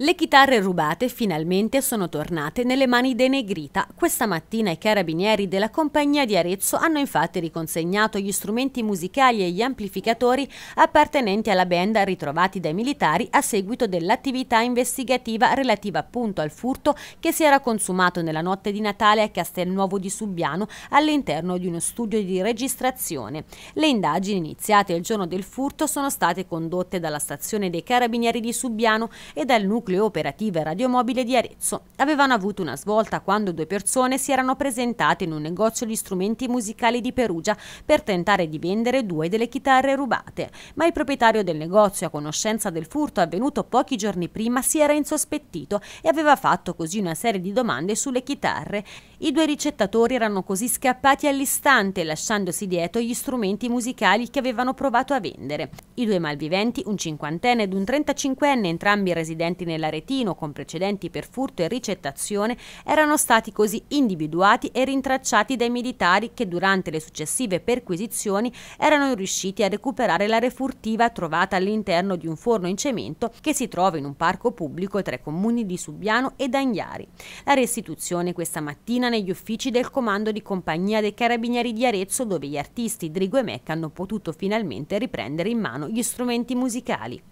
Le chitarre rubate finalmente sono tornate nelle mani dei Negrita. Questa mattina i carabinieri della compagnia di Arezzo hanno infatti riconsegnato gli strumenti musicali e gli amplificatori appartenenti alla band ritrovati dai militari a seguito dell'attività investigativa relativa appunto al furto che si era consumato nella notte di Natale a Castelnuovo di Subbiano all'interno di uno studio di registrazione. Le indagini iniziate il giorno del furto sono state condotte dalla stazione dei carabinieri di Subbiano e dal nucleo nucleo operativa e radiomobile di Arezzo avevano avuto una svolta quando due persone si erano presentate in un negozio di strumenti musicali di Perugia per tentare di vendere due delle chitarre rubate, ma il proprietario del negozio a conoscenza del furto avvenuto pochi giorni prima si era insospettito e aveva fatto così una serie di domande sulle chitarre i due ricettatori erano così scappati all'istante, lasciandosi dietro gli strumenti musicali che avevano provato a vendere. I due malviventi, un cinquantenne ed un trentacinquenne, entrambi residenti nell'Aretino con precedenti per furto e ricettazione, erano stati così individuati e rintracciati dai militari che durante le successive perquisizioni erano riusciti a recuperare la refurtiva trovata all'interno di un forno in cemento che si trova in un parco pubblico tra i comuni di Subiano e Agnari. La restituzione questa mattina mattina negli uffici del Comando di Compagnia dei Carabinieri di Arezzo dove gli artisti Drigo e Mecca hanno potuto finalmente riprendere in mano gli strumenti musicali.